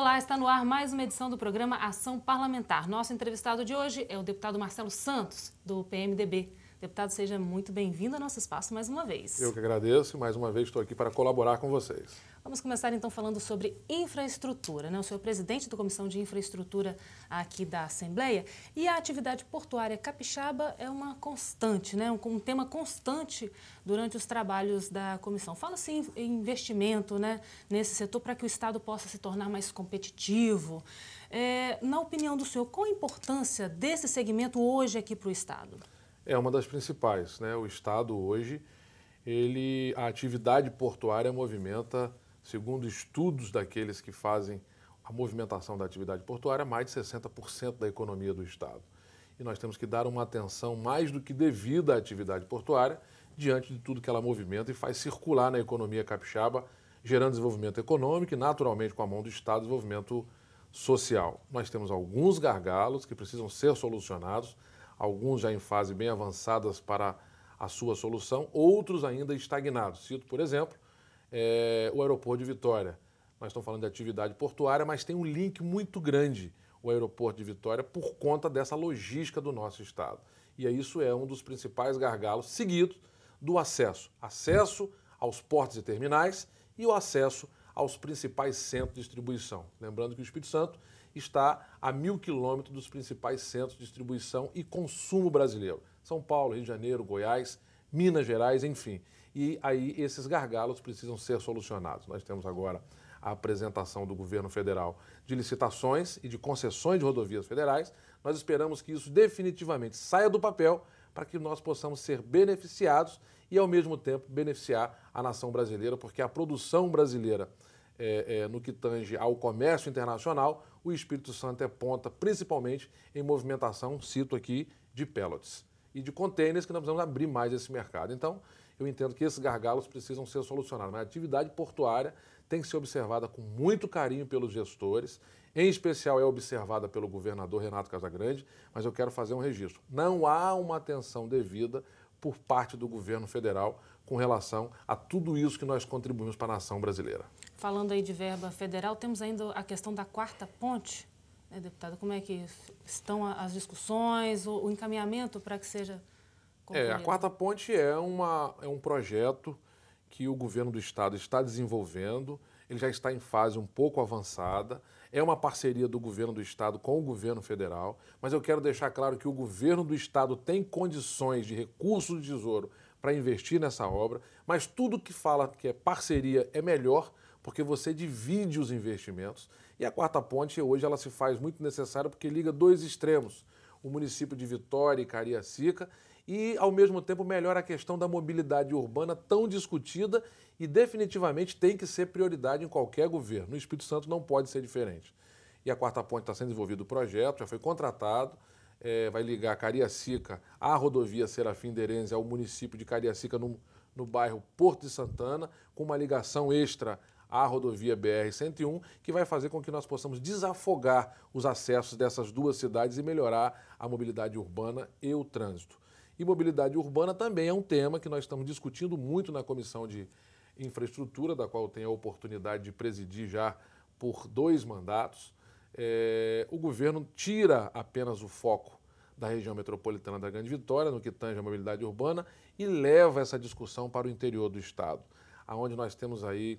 Olá, está no ar mais uma edição do programa Ação Parlamentar. Nosso entrevistado de hoje é o deputado Marcelo Santos, do PMDB. Deputado, seja muito bem-vindo ao nosso espaço mais uma vez. Eu que agradeço e mais uma vez estou aqui para colaborar com vocês. Vamos começar então falando sobre infraestrutura. Né? O senhor é presidente da Comissão de Infraestrutura aqui da Assembleia e a atividade portuária capixaba é uma constante, né? um, um tema constante durante os trabalhos da comissão. Fala-se em investimento né, nesse setor para que o Estado possa se tornar mais competitivo. É, na opinião do senhor, qual a importância desse segmento hoje aqui para o Estado? É uma das principais, né? O Estado hoje, ele, a atividade portuária movimenta, segundo estudos daqueles que fazem a movimentação da atividade portuária, mais de 60% da economia do Estado. E nós temos que dar uma atenção mais do que devida à atividade portuária, diante de tudo que ela movimenta e faz circular na economia capixaba, gerando desenvolvimento econômico e, naturalmente, com a mão do Estado, desenvolvimento social. Nós temos alguns gargalos que precisam ser solucionados alguns já em fase bem avançadas para a sua solução, outros ainda estagnados. Cito, por exemplo, é, o aeroporto de Vitória. Nós estamos falando de atividade portuária, mas tem um link muito grande o aeroporto de Vitória por conta dessa logística do nosso estado. E é isso é um dos principais gargalos seguidos do acesso. Acesso aos portos e terminais e o acesso aos principais centros de distribuição. Lembrando que o Espírito Santo está a mil quilômetros dos principais centros de distribuição e consumo brasileiro. São Paulo, Rio de Janeiro, Goiás, Minas Gerais, enfim. E aí esses gargalos precisam ser solucionados. Nós temos agora a apresentação do governo federal de licitações e de concessões de rodovias federais. Nós esperamos que isso definitivamente saia do papel para que nós possamos ser beneficiados e, ao mesmo tempo, beneficiar a nação brasileira, porque a produção brasileira é, é, no que tange ao comércio internacional o Espírito Santo é ponta, principalmente em movimentação, cito aqui, de pellets e de contêineres, que nós precisamos abrir mais esse mercado. Então, eu entendo que esses gargalos precisam ser solucionados, mas a atividade portuária tem que ser observada com muito carinho pelos gestores, em especial é observada pelo governador Renato Casagrande, mas eu quero fazer um registro. Não há uma atenção devida por parte do governo federal com relação a tudo isso que nós contribuímos para a nação brasileira. Falando aí de verba federal, temos ainda a questão da quarta ponte, né, deputado? Como é que estão as discussões, o, encaminhamento para que seja É, a quarta ponte é, uma, é um projeto que o governo do estado está desenvolvendo, ele já está em fase um pouco avançada, é uma parceria do governo do estado com o governo federal, mas eu quero deixar claro que o governo do estado tem condições de recursos do tesouro para investir nessa obra, mas tudo que fala que é parceria é melhor porque você divide os investimentos. E a quarta ponte, hoje, ela se faz muito necessária porque liga dois extremos, o município de Vitória e Cariacica, e, ao mesmo tempo, melhora a questão da mobilidade urbana tão discutida e definitivamente tem que ser prioridade em qualquer governo. No Espírito Santo não pode ser diferente. E a quarta ponte está sendo desenvolvido o projeto, já foi contratado, é, vai ligar Cariacica à rodovia Serafim Derenze ao município de Cariacica, no, no bairro Porto de Santana, com uma ligação extra à rodovia BR-101, que vai fazer com que nós possamos desafogar os acessos dessas duas cidades e melhorar a mobilidade urbana e o trânsito. E mobilidade urbana também é um tema que nós estamos discutindo muito na Comissão de Infraestrutura, da qual eu tenho a oportunidade de presidir já por dois mandatos. É, o governo tira apenas o foco da região metropolitana da Grande Vitória, no que tange a mobilidade urbana, e leva essa discussão para o interior do Estado, aonde nós temos aí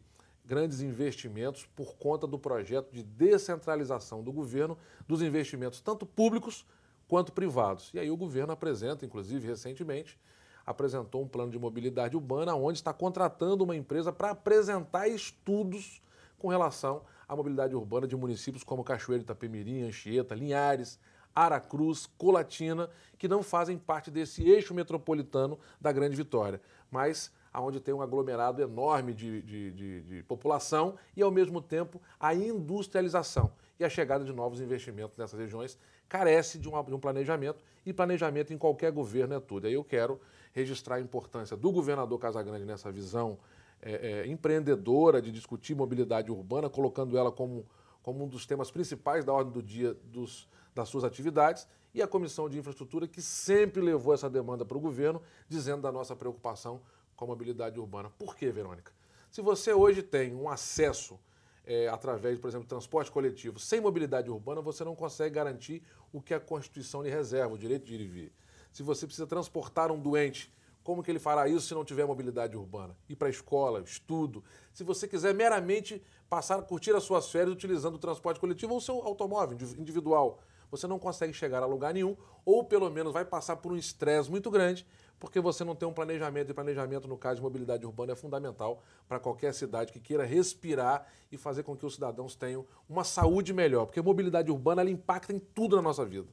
grandes investimentos por conta do projeto de descentralização do governo dos investimentos tanto públicos quanto privados. E aí o governo apresenta, inclusive recentemente, apresentou um plano de mobilidade urbana onde está contratando uma empresa para apresentar estudos com relação à mobilidade urbana de municípios como Cachoeiro, Itapemirim, Anchieta, Linhares, Aracruz, Colatina, que não fazem parte desse eixo metropolitano da Grande Vitória, mas onde tem um aglomerado enorme de, de, de, de, população e, ao mesmo tempo, a industrialização e a chegada de novos investimentos nessas regiões carece de, uma, de um planejamento e planejamento em qualquer governo é tudo. Aí eu quero registrar a importância do governador Casagrande nessa visão é, é, empreendedora de discutir mobilidade urbana, colocando ela como, como um dos temas principais da ordem do dia dos, das suas atividades e a Comissão de Infraestrutura, que sempre levou essa demanda para o governo, dizendo da nossa preocupação com a mobilidade urbana. Por quê, Verônica? Se você hoje tem um acesso é, através, por exemplo, transporte coletivo sem mobilidade urbana, você não consegue garantir o que a Constituição lhe reserva, o direito de ir e vir. Se você precisa transportar um doente, como que ele fará isso se não tiver mobilidade urbana? Ir para a escola, estudo. Se você quiser meramente passar, curtir as suas férias utilizando o transporte coletivo ou o seu automóvel individual, você não consegue chegar a lugar nenhum, ou pelo menos vai passar por um estresse muito grande, porque você não tem um planejamento. E planejamento, no caso de mobilidade urbana, é fundamental para qualquer cidade que queira respirar e fazer com que os cidadãos tenham uma saúde melhor. Porque a mobilidade urbana ela impacta em tudo na nossa vida.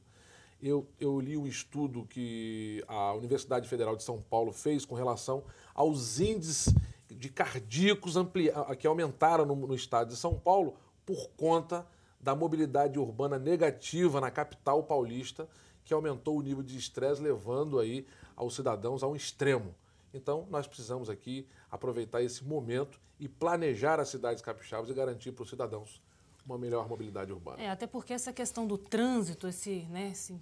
Eu, eu li um estudo que a Universidade Federal de São Paulo fez com relação aos índices de cardíacos que aumentaram no, no estado de São Paulo por conta da mobilidade urbana negativa na capital paulista que aumentou o nível de estresse, levando aí aos cidadãos a um extremo. Então, nós precisamos aqui aproveitar esse momento e planejar as cidades capixabas e garantir para os cidadãos uma melhor mobilidade urbana. É, até porque essa questão do trânsito, esse, né, esse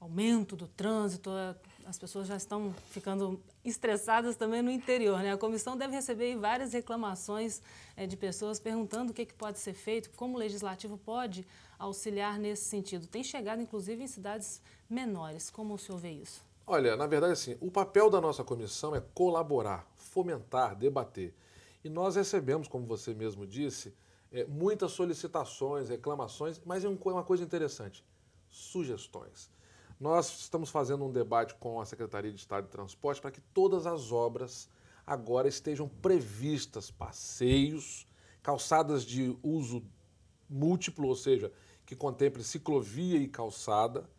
aumento do trânsito, é, as pessoas já estão ficando estressadas também no interior, né? A comissão deve receber várias reclamações é, de pessoas perguntando o que, que pode ser feito, como o legislativo pode auxiliar nesse sentido. Tem chegado, inclusive, em cidades menores. Como o senhor vê isso? Olha, na verdade, assim, o papel da nossa comissão é colaborar, fomentar, debater. E nós recebemos, como você mesmo disse, é, muitas solicitações, reclamações, mas é uma coisa interessante: sugestões. Nós estamos fazendo um debate com a Secretaria de Estado de Transporte para que todas as obras agora estejam previstas passeios, calçadas de uso múltiplo, ou seja, que contemple ciclovia e calçada.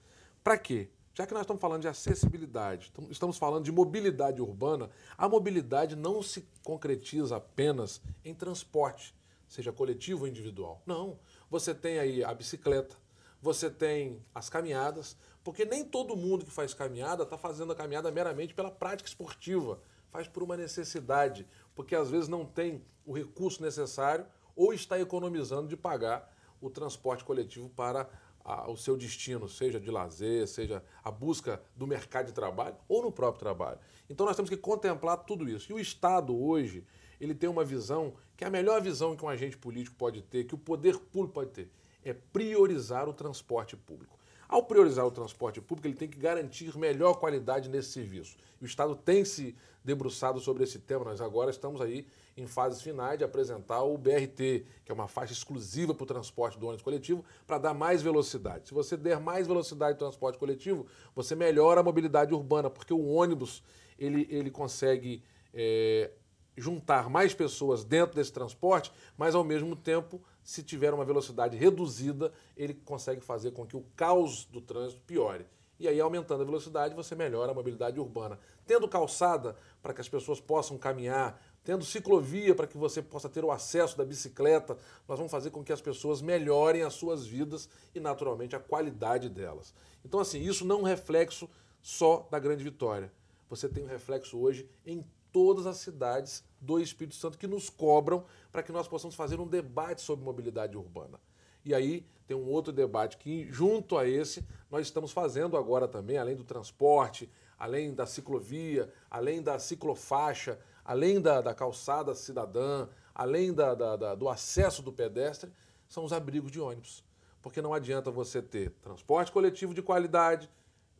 Para quê? Já que nós estamos falando de acessibilidade, estamos falando de mobilidade urbana, a mobilidade não se concretiza apenas em transporte, seja coletivo ou individual. Não. Você tem aí a bicicleta, você tem as caminhadas, porque nem todo mundo que faz caminhada está fazendo a caminhada meramente pela prática esportiva. Faz por uma necessidade, porque às vezes não tem o recurso necessário ou está economizando de pagar o transporte coletivo para a, o seu destino, seja de lazer, seja a busca do mercado de trabalho ou no próprio trabalho. Então nós temos que contemplar tudo isso. E o Estado hoje, ele tem uma visão que é a melhor visão que um agente político pode ter, que o poder público pode ter, é priorizar o transporte público. Ao priorizar o transporte público, ele tem que garantir melhor qualidade nesse serviço. o Estado tem se debruçado sobre esse tema. Nós agora estamos aí em fases finais de apresentar o BRT, que é uma faixa exclusiva para o transporte do ônibus coletivo, para dar mais velocidade. Se você der mais velocidade ao transporte coletivo, você melhora a mobilidade urbana, porque o ônibus ele, ele consegue é, juntar mais pessoas dentro desse transporte, mas ao mesmo tempo se tiver uma velocidade reduzida, ele consegue fazer com que o caos do trânsito piore. E aí, aumentando a velocidade, você melhora a mobilidade urbana. Tendo calçada para que as pessoas possam caminhar, tendo ciclovia para que você possa ter o acesso da bicicleta, nós vamos fazer com que as pessoas melhorem as suas vidas e, naturalmente, a qualidade delas. Então, assim, isso não é um reflexo só da grande vitória. Você tem um reflexo hoje em todas as cidades do Espírito Santo que nos cobram para que nós possamos fazer um debate sobre mobilidade urbana. E aí tem um outro debate que, junto a esse, nós estamos fazendo agora também, além do transporte, além da ciclovia, além da ciclofaixa, além da, da calçada cidadã, além da, da, do acesso do pedestre, são os abrigos de ônibus. Porque não adianta você ter transporte coletivo de qualidade,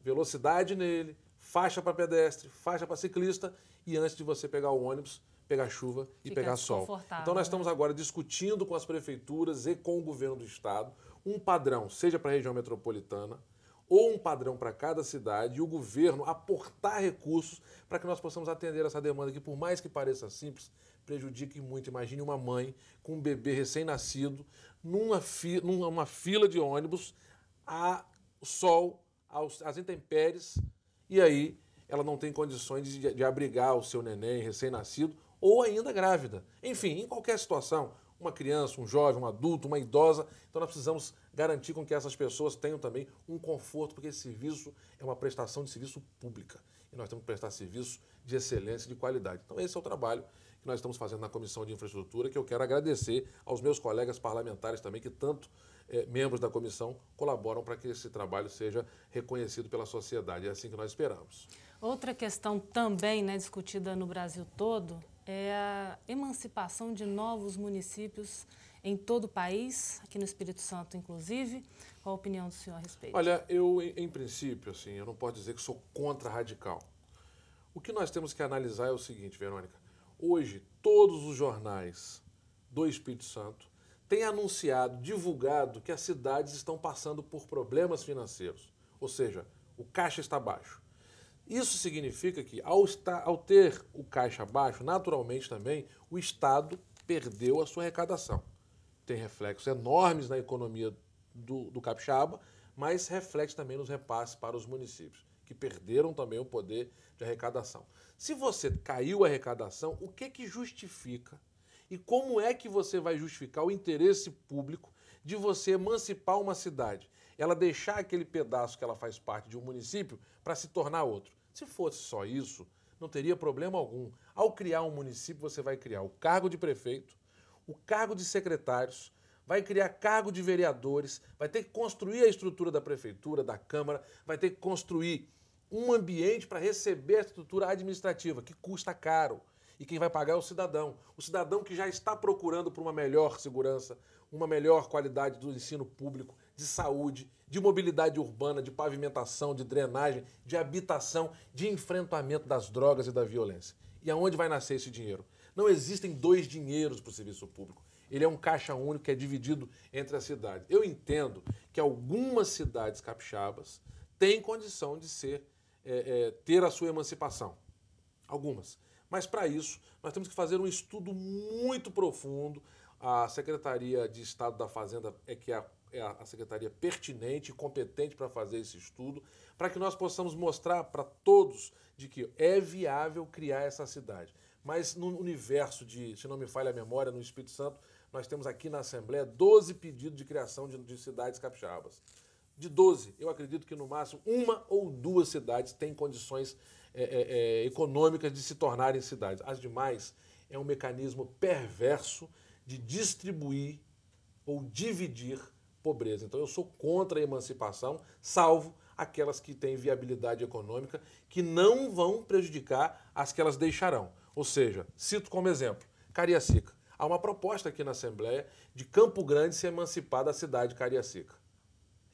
velocidade nele, faixa para pedestre, faixa para ciclista e antes de você pegar o ônibus, pegar chuva e Fica pegar sol. Então nós né? estamos agora discutindo com as prefeituras e com o governo do estado um padrão, seja para a região metropolitana, ou um padrão para cada cidade e o governo aportar recursos para que nós possamos atender essa demanda que, por mais que pareça simples, prejudique muito. Imagine uma mãe com um bebê recém-nascido numa, fi numa fila de ônibus a sol, aos, às intempéries, e aí ela não tem condições de, de abrigar o seu neném recém-nascido ou ainda grávida. Enfim, em qualquer situação, uma criança, um jovem, um adulto, uma idosa. Então nós precisamos garantir com que essas pessoas tenham também um conforto, porque esse serviço é uma prestação de serviço pública. E nós temos que prestar serviço de excelência e de qualidade. Então esse é o trabalho que nós estamos fazendo na Comissão de Infraestrutura, que eu quero agradecer aos meus colegas parlamentares também, que tanto é, membros da comissão colaboram para que esse trabalho seja reconhecido pela sociedade. É assim que nós esperamos. Outra questão também né, discutida no Brasil todo é a emancipação de novos municípios em todo o país, aqui no Espírito Santo, inclusive. Qual a opinião do senhor a respeito? Olha, eu, em, em princípio, assim, eu não posso dizer que sou contra radical. O que nós temos que analisar é o seguinte, Verônica. Hoje, todos os jornais do Espírito Santo tem anunciado, divulgado que as cidades estão passando por problemas financeiros, ou seja, o caixa está baixo. Isso significa que, ao, estar, ao ter o caixa baixo, naturalmente também o Estado perdeu a sua arrecadação. Tem reflexos enormes na economia do, do capixaba, mas reflete também nos repasses para os municípios, que perderam também o poder de arrecadação. Se você caiu a arrecadação, o que, que justifica e como é que você vai justificar o interesse público de você emancipar uma cidade? Ela deixar aquele pedaço que ela faz parte de um município para se tornar outro. Se fosse só isso, não teria problema algum. Ao criar um município, você vai criar o cargo de prefeito, o cargo de secretários, vai criar cargo de vereadores, vai ter que construir a estrutura da prefeitura, da Câmara, vai ter que construir um ambiente para receber a estrutura administrativa, que custa caro. E quem vai pagar é o cidadão. O cidadão que já está procurando por uma melhor segurança, uma melhor qualidade do ensino público, de saúde, de mobilidade urbana, de pavimentação, de drenagem, de habitação, de enfrentamento das drogas e da violência. E aonde vai nascer esse dinheiro? Não existem dois dinheiros para o serviço público. Ele é um caixa único que é dividido entre as cidades. Eu entendo que algumas cidades capixabas têm condição de ser, é, é, ter a sua emancipação. Algumas. Mas para isso, nós temos que fazer um estudo muito profundo. A Secretaria de Estado da Fazenda é que é a, é a secretaria pertinente e competente para fazer esse estudo, para que nós possamos mostrar para todos de que é viável criar essa cidade. Mas no universo de, se não me falha a memória, no Espírito Santo, nós temos aqui na Assembleia 12 pedidos de criação de, de cidades capixabas. De 12, eu acredito que no máximo uma ou duas cidades têm condições é, é, é, econômicas de se tornarem cidades. As demais é um mecanismo perverso de distribuir ou dividir pobreza. Então eu sou contra a emancipação, salvo aquelas que têm viabilidade econômica, que não vão prejudicar as que elas deixarão. Ou seja, cito como exemplo, Cariacica. Há uma proposta aqui na Assembleia de Campo Grande se emancipar da cidade de Cariacica.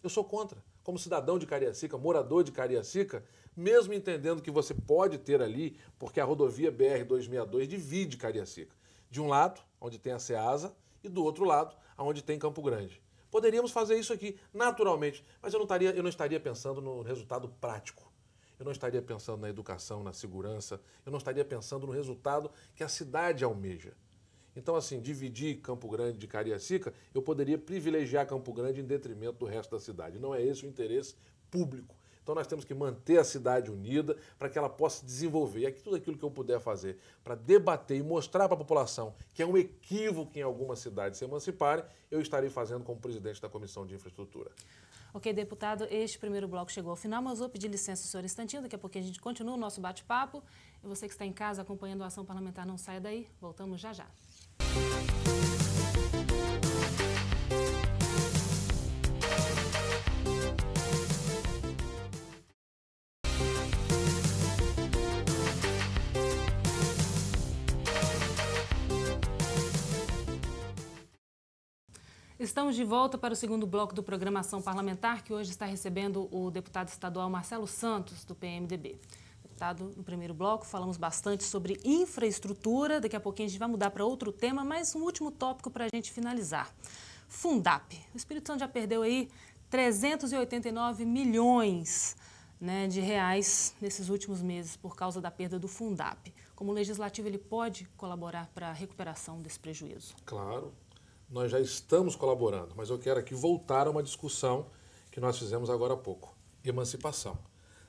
Eu sou contra. Como cidadão de Cariacica, morador de Cariacica, mesmo entendendo que você pode ter ali, porque a rodovia BR-262 divide Cariacica. De um lado, onde tem a Ceasa, e do outro lado, onde tem Campo Grande. Poderíamos fazer isso aqui naturalmente, mas eu não estaria, eu não estaria pensando no resultado prático. Eu não estaria pensando na educação, na segurança, eu não estaria pensando no resultado que a cidade almeja. Então, assim, dividir Campo Grande de Cariacica, eu poderia privilegiar Campo Grande em detrimento do resto da cidade. Não é esse o interesse público. Então nós temos que manter a cidade unida para que ela possa desenvolver. E aqui tudo aquilo que eu puder fazer para debater e mostrar para a população que é um equívoco em algumas cidades se emanciparem, eu estarei fazendo como presidente da Comissão de Infraestrutura. Ok, deputado, este primeiro bloco chegou ao final, mas vou pedir licença senhor Instantinho, daqui a porque a gente continua o nosso bate-papo. E você que está em casa acompanhando a ação parlamentar, não saia daí, voltamos já já. Estamos de volta para o segundo bloco do Programação Parlamentar, que hoje está recebendo o deputado estadual Marcelo Santos, do PMDB no primeiro bloco, falamos bastante sobre infraestrutura. Daqui a pouquinho a gente vai mudar para outro tema, mas um último tópico para a gente finalizar. Fundap. O Espírito Santo já perdeu aí 389 milhões né, de reais nesses últimos meses por causa da perda do Fundap. Como o legislativo, ele pode colaborar para a recuperação desse prejuízo? Claro, nós já estamos colaborando, mas eu quero aqui voltar a uma discussão que nós fizemos agora há pouco: emancipação.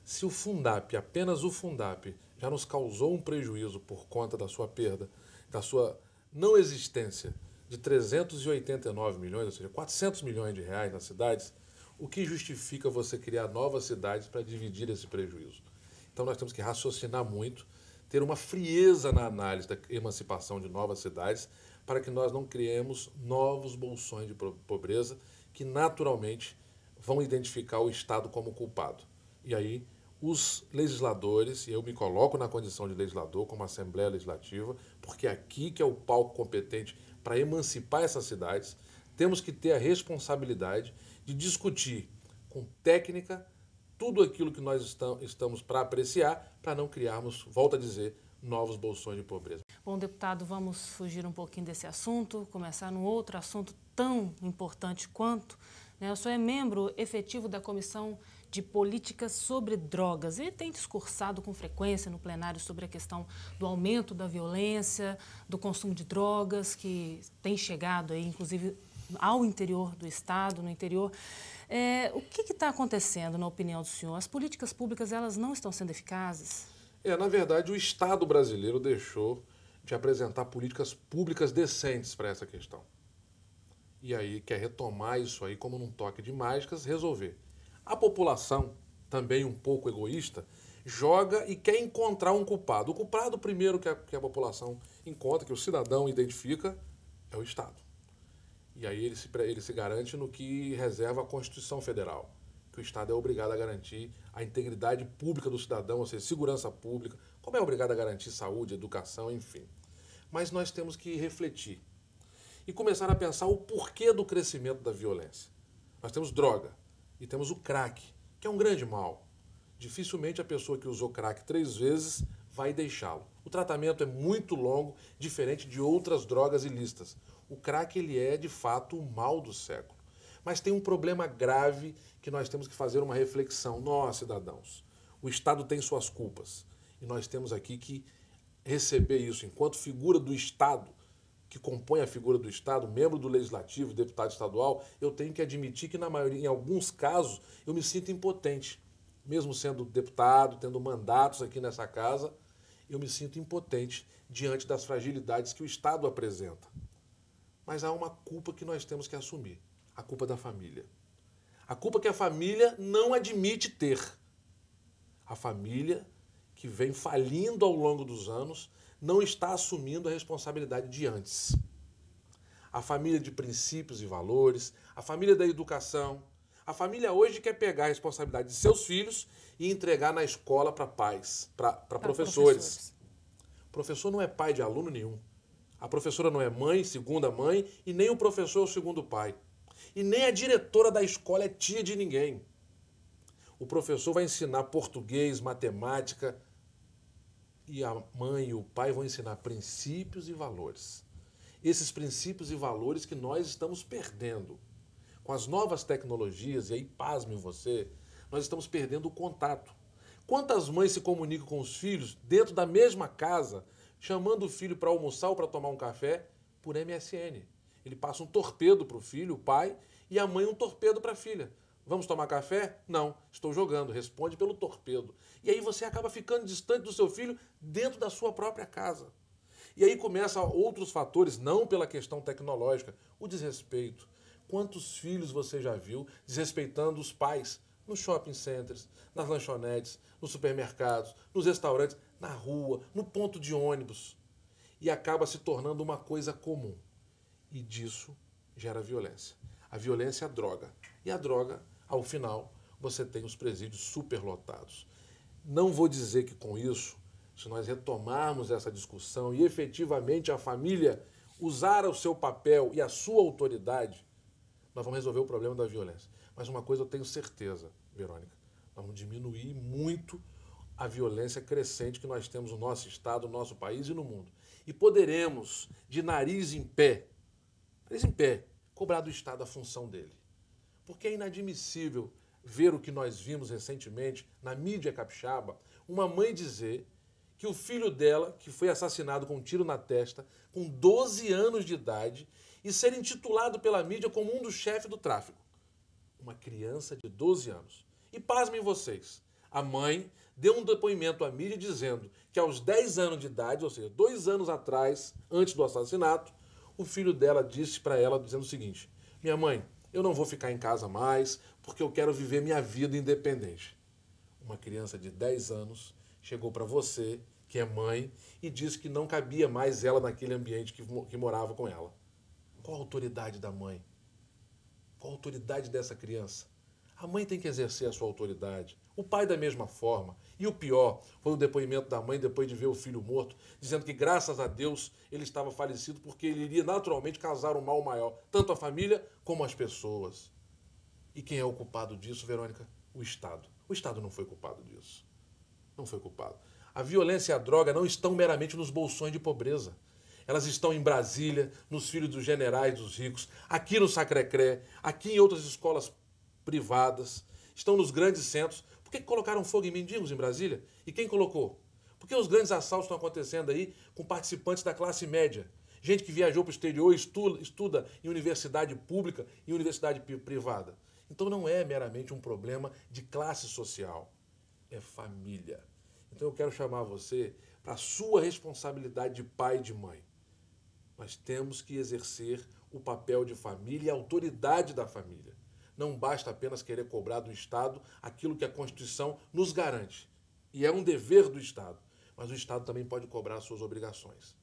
Se o Fundap, apenas o Fundap, já nos causou um prejuízo por conta da sua perda, da sua não existência de 389 milhões, ou seja, 400 milhões de reais nas cidades, o que justifica você criar novas cidades para dividir esse prejuízo? Então nós temos que raciocinar muito, ter uma frieza na análise da emancipação de novas cidades, para que nós não criemos novos bolsões de pobreza que naturalmente vão identificar o Estado como culpado. E aí os legisladores, e eu me coloco na condição de legislador, como Assembleia Legislativa, porque é aqui que é o palco competente para emancipar essas cidades, temos que ter a responsabilidade de discutir com técnica tudo aquilo que nós estamos para apreciar, para não criarmos, volta a dizer, novos bolsões de pobreza. Bom, deputado, vamos fugir um pouquinho desse assunto, começar num outro assunto tão importante quanto. Né? O senhor é membro efetivo da Comissão de política sobre drogas. Ele tem discursado com frequência no plenário sobre a questão do aumento da violência, do consumo de drogas, que tem chegado aí, inclusive, ao interior do Estado, no interior. É, o que está acontecendo, na opinião do senhor? As políticas públicas, elas não estão sendo eficazes? É, na verdade, o Estado brasileiro deixou de apresentar políticas públicas decentes para essa questão. E aí quer retomar isso aí como num toque de mágicas, resolver. A população, também um pouco egoísta, joga e quer encontrar um culpado. O culpado primeiro que a, que a população encontra, que o cidadão identifica, é o Estado. E aí ele se, ele se garante no que reserva a Constituição Federal, que o Estado é obrigado a garantir a integridade pública do cidadão, ou seja, segurança pública, como é obrigado a garantir saúde, educação, enfim. Mas nós temos que refletir e começar a pensar o porquê do crescimento da violência. Nós temos droga, e temos o crack, que é um grande mal. Dificilmente a pessoa que usou crack três vezes vai deixá-lo. O tratamento é muito longo, diferente de outras drogas ilícitas. O crack ele é de fato o mal do século. Mas tem um problema grave que nós temos que fazer uma reflexão. Nós, cidadãos, o Estado tem suas culpas. E nós temos aqui que receber isso enquanto figura do Estado que compõe a figura do Estado, membro do Legislativo, deputado estadual, eu tenho que admitir que, na maioria, em alguns casos, eu me sinto impotente. Mesmo sendo deputado, tendo mandatos aqui nessa casa, eu me sinto impotente diante das fragilidades que o Estado apresenta. Mas há uma culpa que nós temos que assumir: a culpa da família. A culpa que a família não admite ter. A família que vem falindo ao longo dos anos não está assumindo a responsabilidade de antes. A família de princípios e valores, a família da educação. A família hoje quer pegar a responsabilidade de seus filhos e entregar na escola para pais, para professores. professores. Professor não é pai de aluno nenhum. A professora não é mãe, segunda mãe, e nem o professor é o segundo pai. E nem a diretora da escola é tia de ninguém. O professor vai ensinar português, matemática, e a mãe e o pai vão ensinar princípios e valores. Esses princípios e valores que nós estamos perdendo. Com as novas tecnologias, e aí pasme você, nós estamos perdendo o contato. Quantas mães se comunicam com os filhos dentro da mesma casa, chamando o filho para almoçar ou para tomar um café por MSN? Ele passa um torpedo para o filho, o pai, e a mãe um torpedo para a filha. Vamos tomar café? Não, estou jogando. Responde pelo torpedo. E aí você acaba ficando distante do seu filho dentro da sua própria casa. E aí começam outros fatores, não pela questão tecnológica, o desrespeito. Quantos filhos você já viu desrespeitando os pais nos shopping centers, nas lanchonetes, nos supermercados, nos restaurantes, na rua, no ponto de ônibus? E acaba se tornando uma coisa comum. E disso gera violência. A violência é a droga. E a droga ao final, você tem os presídios superlotados. Não vou dizer que com isso, se nós retomarmos essa discussão e efetivamente a família usar o seu papel e a sua autoridade, nós vamos resolver o problema da violência. Mas uma coisa eu tenho certeza, Verônica, nós vamos diminuir muito a violência crescente que nós temos no nosso estado, no nosso país e no mundo. E poderemos, de nariz em pé, nariz em pé, cobrar do Estado a função dele. Porque é inadmissível ver o que nós vimos recentemente na mídia capixaba, uma mãe dizer que o filho dela, que foi assassinado com um tiro na testa, com 12 anos de idade, e ser intitulado pela mídia como um dos chefes do tráfico. Uma criança de 12 anos. E pasmem vocês, a mãe deu um depoimento à mídia dizendo que aos 10 anos de idade, ou seja, dois anos atrás, antes do assassinato, o filho dela disse para ela dizendo o seguinte: Minha mãe, eu não vou ficar em casa mais, porque eu quero viver minha vida independente. Uma criança de 10 anos chegou para você, que é mãe, e disse que não cabia mais ela naquele ambiente que, que morava com ela. Qual a autoridade da mãe? Qual a autoridade dessa criança? A mãe tem que exercer a sua autoridade. O pai, da mesma forma. E o pior foi o depoimento da mãe depois de ver o filho morto, dizendo que, graças a Deus, ele estava falecido porque ele iria naturalmente causar um mal maior, tanto a família como as pessoas. E quem é o culpado disso, Verônica? O Estado. O Estado não foi culpado disso. Não foi culpado. A violência e a droga não estão meramente nos bolsões de pobreza. Elas estão em Brasília, nos filhos dos generais, dos ricos, aqui no Sacré-Cré, aqui em outras escolas privadas, estão nos grandes centros. Por que colocaram fogo em mendigos em Brasília? E quem colocou? Por que os grandes assaltos estão acontecendo aí com participantes da classe média? Gente que viajou para o exterior, estuda, estuda em universidade pública e universidade privada. Então não é meramente um problema de classe social, é família. Então eu quero chamar você para a sua responsabilidade de pai e de mãe. Nós temos que exercer o papel de família e a autoridade da família. Não basta apenas querer cobrar do Estado aquilo que a Constituição nos garante. E é um dever do Estado. Mas o Estado também pode cobrar suas obrigações.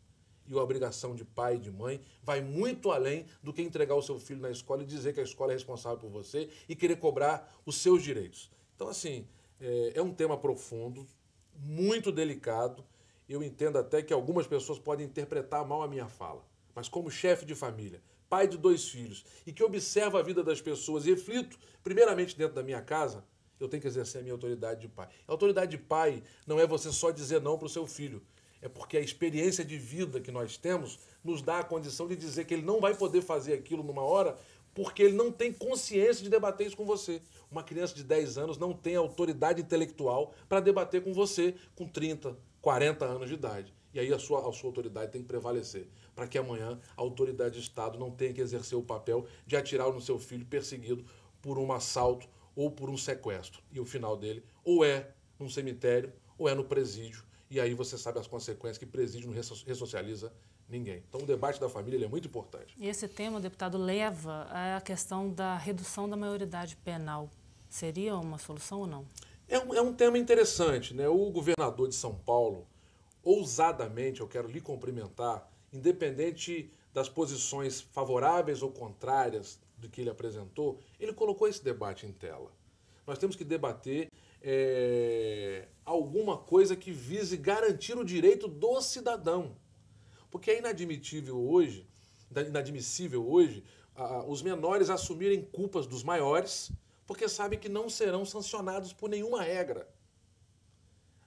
E a obrigação de pai e de mãe vai muito além do que entregar o seu filho na escola e dizer que a escola é responsável por você e querer cobrar os seus direitos. Então, assim, é, é um tema profundo, muito delicado. Eu entendo até que algumas pessoas podem interpretar mal a minha fala. Mas, como chefe de família, pai de dois filhos, e que observa a vida das pessoas e reflito, primeiramente dentro da minha casa, eu tenho que exercer a minha autoridade de pai. A autoridade de pai não é você só dizer não para o seu filho. É porque a experiência de vida que nós temos nos dá a condição de dizer que ele não vai poder fazer aquilo numa hora porque ele não tem consciência de debater isso com você. Uma criança de 10 anos não tem autoridade intelectual para debater com você com 30, 40 anos de idade. E aí a sua, a sua autoridade tem que prevalecer para que amanhã a autoridade de Estado não tenha que exercer o papel de atirar no seu filho perseguido por um assalto ou por um sequestro. E o final dele ou é num cemitério ou é no presídio. E aí você sabe as consequências que presídio não ressocializa ninguém. Então, o debate da família é muito importante. E esse tema, deputado, leva à questão da redução da maioridade penal. Seria uma solução ou não? É um, é um tema interessante. Né? O governador de São Paulo, ousadamente, eu quero lhe cumprimentar, independente das posições favoráveis ou contrárias do que ele apresentou, ele colocou esse debate em tela. Nós temos que debater é, alguma coisa que vise garantir o direito do cidadão. Porque é inadmissível hoje, inadmissível hoje, os menores assumirem culpas dos maiores, porque sabem que não serão sancionados por nenhuma regra.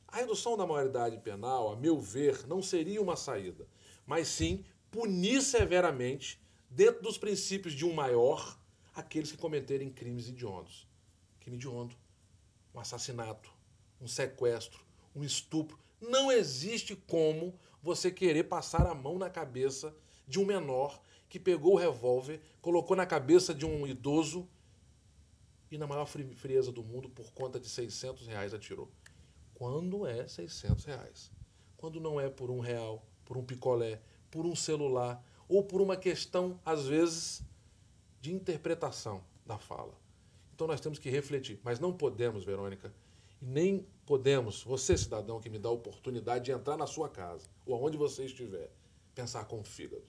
A redução da maioridade penal, a meu ver, não seria uma saída mas sim punir severamente, dentro dos princípios de um maior, aqueles que cometerem crimes hediondos. Crime hediondo, um assassinato, um sequestro, um estupro. Não existe como você querer passar a mão na cabeça de um menor que pegou o revólver, colocou na cabeça de um idoso e, na maior frieza do mundo, por conta de 600 reais atirou. Quando é 600 reais? Quando não é por um real, por um picolé, por um celular ou por uma questão, às vezes, de interpretação da fala. Então nós temos que refletir, mas não podemos, Verônica, e nem podemos, você cidadão que me dá a oportunidade de entrar na sua casa ou aonde você estiver, pensar com o fígado.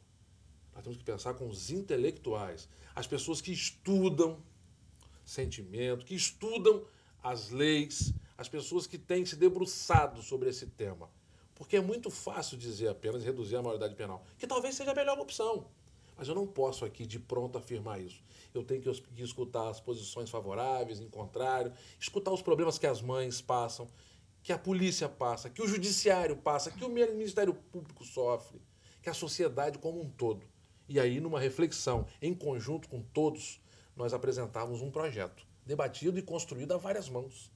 Nós temos que pensar com os intelectuais, as pessoas que estudam sentimento, que estudam as leis, as pessoas que têm se debruçado sobre esse tema. Porque é muito fácil dizer apenas reduzir a maioridade penal, que talvez seja a melhor opção. Mas eu não posso aqui de pronto afirmar isso. Eu tenho que escutar as posições favoráveis, em contrário, escutar os problemas que as mães passam, que a polícia passa, que o judiciário passa, que o Ministério Público sofre, que a sociedade como um todo. E aí, numa reflexão em conjunto com todos, nós apresentávamos um projeto, debatido e construído a várias mãos.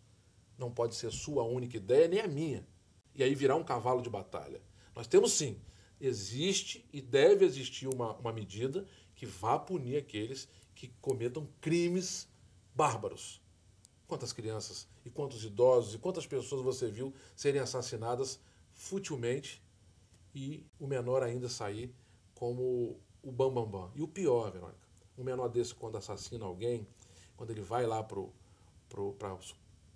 Não pode ser sua única ideia, nem a minha e aí virar um cavalo de batalha. Nós temos sim, existe e deve existir uma, uma medida que vá punir aqueles que cometam crimes bárbaros. Quantas crianças e quantos idosos e quantas pessoas você viu serem assassinadas futilmente e o menor ainda sair como o bambambam. Bam, bam. E o pior, Verônica, um menor desse quando assassina alguém, quando ele vai lá para pro, pro,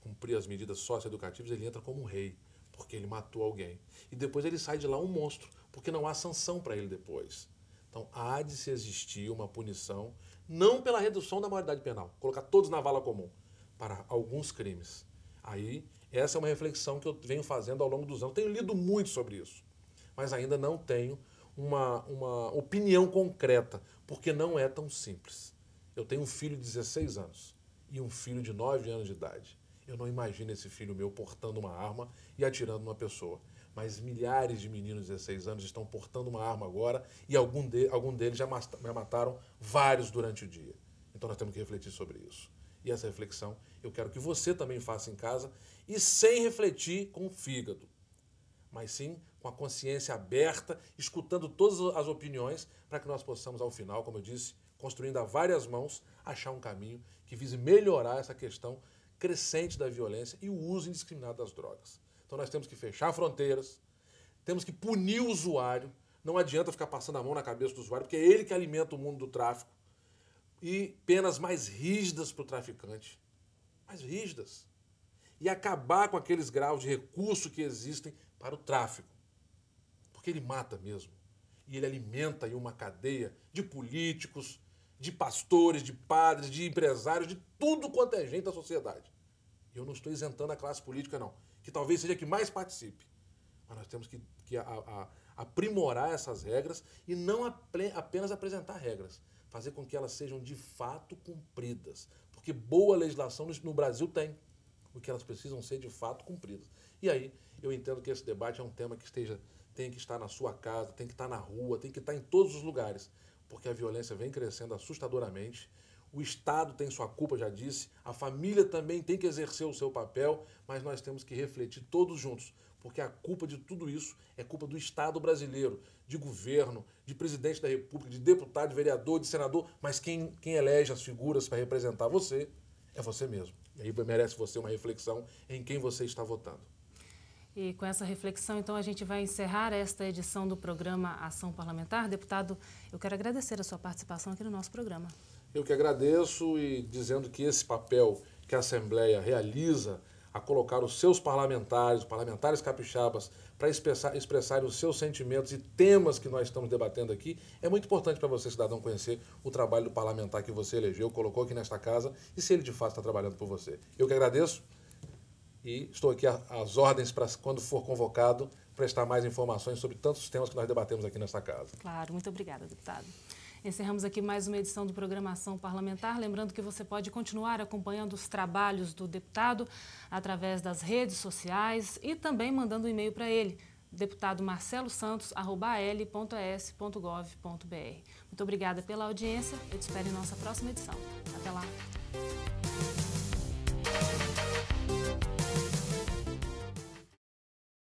cumprir as medidas socioeducativas, ele entra como um rei porque ele matou alguém. E depois ele sai de lá um monstro, porque não há sanção para ele depois. Então há de se existir uma punição, não pela redução da maioridade penal, colocar todos na vala comum, para alguns crimes. Aí, essa é uma reflexão que eu venho fazendo ao longo dos anos. Tenho lido muito sobre isso, mas ainda não tenho uma, uma opinião concreta, porque não é tão simples. Eu tenho um filho de 16 anos e um filho de 9 anos de idade. Eu não imagino esse filho meu portando uma arma e atirando uma pessoa. Mas milhares de meninos de 16 anos estão portando uma arma agora e algum, de, algum deles já, já mataram vários durante o dia. Então nós temos que refletir sobre isso. E essa reflexão eu quero que você também faça em casa e sem refletir com o fígado, mas sim com a consciência aberta, escutando todas as opiniões, para que nós possamos, ao final, como eu disse, construindo a várias mãos, achar um caminho que vise melhorar essa questão crescente da violência e o uso indiscriminado das drogas. Então nós temos que fechar fronteiras, temos que punir o usuário, não adianta ficar passando a mão na cabeça do usuário, porque é ele que alimenta o mundo do tráfico. E penas mais rígidas para o traficante. Mais rígidas. E acabar com aqueles graus de recurso que existem para o tráfico. Porque ele mata mesmo. E ele alimenta aí uma cadeia de políticos, de pastores, de padres, de empresários, de tudo quanto é gente da sociedade. Eu não estou isentando a classe política, não, que talvez seja a que mais participe. Mas nós temos que, que a, a, aprimorar essas regras e não apenas apresentar regras, fazer com que elas sejam de fato cumpridas. Porque boa legislação no Brasil tem, o que elas precisam ser de fato cumpridas. E aí eu entendo que esse debate é um tema que esteja tem que estar na sua casa, tem que estar na rua, tem que estar em todos os lugares porque a violência vem crescendo assustadoramente. O Estado tem sua culpa, já disse, a família também tem que exercer o seu papel, mas nós temos que refletir todos juntos, porque a culpa de tudo isso é culpa do Estado brasileiro, de governo, de presidente da República, de deputado, de vereador, de senador, mas quem, quem elege as figuras para representar você é você mesmo. E aí merece você uma reflexão em quem você está votando. E com essa reflexão, então, a gente vai encerrar esta edição do programa Ação Parlamentar. Deputado, eu quero agradecer a sua participação aqui no nosso programa. Eu que agradeço e dizendo que esse papel que a Assembleia realiza a colocar os seus parlamentares, os parlamentares capixabas, para expressar, expressarem os seus sentimentos e temas que nós estamos debatendo aqui, é muito importante para você, cidadão, conhecer o trabalho do parlamentar que você elegeu, colocou aqui nesta casa e se ele de fato está trabalhando por você. Eu que agradeço e estou aqui às ordens para, quando for convocado, prestar mais informações sobre tantos temas que nós debatemos aqui nesta casa. Claro, muito obrigada, deputado. Encerramos aqui mais uma edição do Programação Parlamentar. Lembrando que você pode continuar acompanhando os trabalhos do deputado através das redes sociais e também mandando um e-mail para ele, deputado Marcelo Santos, Muito obrigada pela audiência. Eu te espero em nossa próxima edição. Até lá.